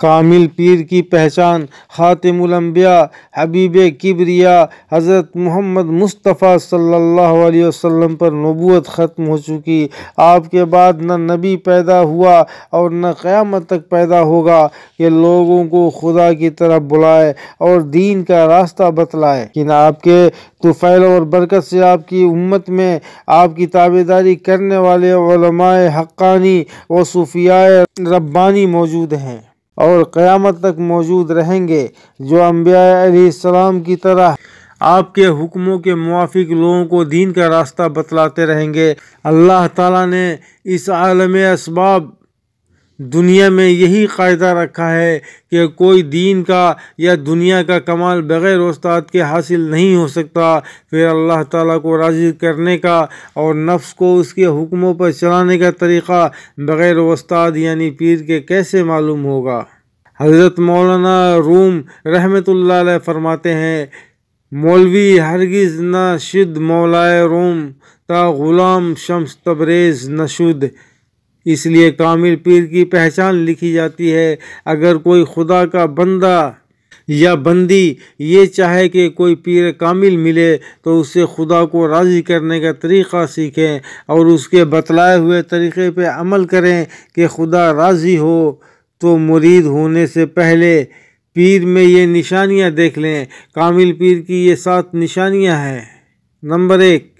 कामिल पीर की पहचान खातिम्बिया हबीब किबरिया हज़रत मोहम्मद मुस्तफ़ा सल्लल्लाहु अलैहि वसल्लम पर नबूत ख़त्म हो चुकी आपके बाद न नबी पैदा हुआ और न क़यामत तक पैदा होगा कि लोगों को खुदा की तरफ बुलाए और दीन का रास्ता बतलाए कि आपके तुफ़ैल और बरकत से आपकी उम्मत में आपकी ताबेदारी करने वाले हक़ानी व सूफिया रब्बानी मौजूद हैं और क़यामत तक मौजूद रहेंगे जो अम्बियाम की तरह आपके हुक्मों के मुआफिक लोगों को दीन का रास्ता बतलाते रहेंगे अल्लाह ताला ने इस आलम इसबाब दुनिया में यही कायदा रखा है कि कोई दीन का या दुनिया का कमाल बग़ैर उस्ताद के हासिल नहीं हो सकता फिर अल्लाह ताला को राज़ी करने का और नफ्स को उसके हुक्मों पर चलाने का तरीक़ा बग़ैर उस्ताद यानी पीर के कैसे मालूम होगा हज़रत मौलाना रूम रहमतुल्लाह फरमाते हैं मौलवी हरगिज़ ना शुद्ध मौलाए रूम ता ग़ुलाम शम्स तबरेज़ नशुद इसलिए कामिल पीर की पहचान लिखी जाती है अगर कोई खुदा का बंदा या बंदी ये चाहे कि कोई पीर कामिल मिले तो उससे खुदा को राज़ी करने का तरीक़ा सीखें और उसके बतलाए हुए तरीक़े पे अमल करें कि खुदा राज़ी हो तो मुरीद होने से पहले पीर में ये निशानियाँ देख लें कामिल पीर की ये सात निशानियाँ हैं नंबर एक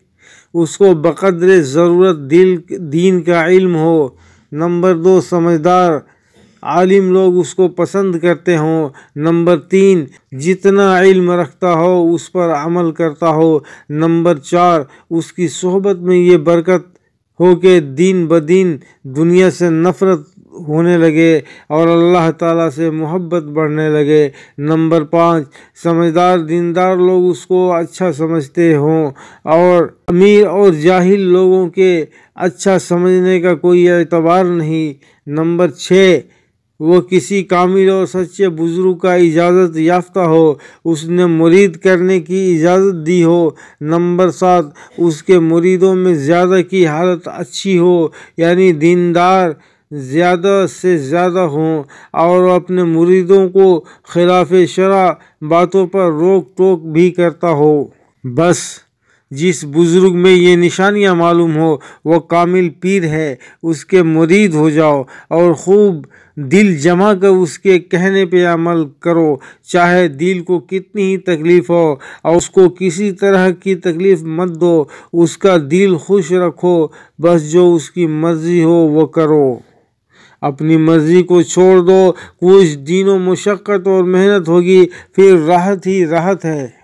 उसको बकदर ज़रूरत दिल दीन का इल्म हो नंबर दो समझदार आलिम लोग उसको पसंद करते हों नंबर तीन जितना इल्म रखता हो उस पर अमल करता हो नंबर चार उसकी सोहबत में ये बरकत हो के दिन ब दिन दुनिया से नफ़रत होने लगे और अल्लाह ताला से मोहब्बत बढ़ने लगे नंबर पाँच समझदार दीनदार लोग उसको अच्छा समझते हों और अमीर और जाहिल लोगों के अच्छा समझने का कोई एतबार नहीं नंबर छः वो किसी कामिल और सच्चे बुज़ुर्ग का इजाज़त याफ्ता हो उसने मुरीद करने की इजाज़त दी हो नंबर सात उसके मुरीदों में ज़्यादा की हालत अच्छी हो यानी दीनदार ज़्यादा से ज़्यादा हों और अपने मुरीदों को खिलाफ शरा बातों पर रोक टोक भी करता हो बस जिस बुज़ुर्ग में ये निशानियाँ मालूम हो वह कामिल पीर है उसके मुरीद हो जाओ और खूब दिल जमा कर उसके कहने पे अमल करो चाहे दिल को कितनी ही तकलीफ़ हो और उसको किसी तरह की तकलीफ़ मत दो उसका दिल खुश रखो बस जो उसकी मर्ज़ी हो वो करो अपनी मर्जी को छोड़ दो कुछ दिनों मशक्क़त और मेहनत होगी फिर राहत ही राहत है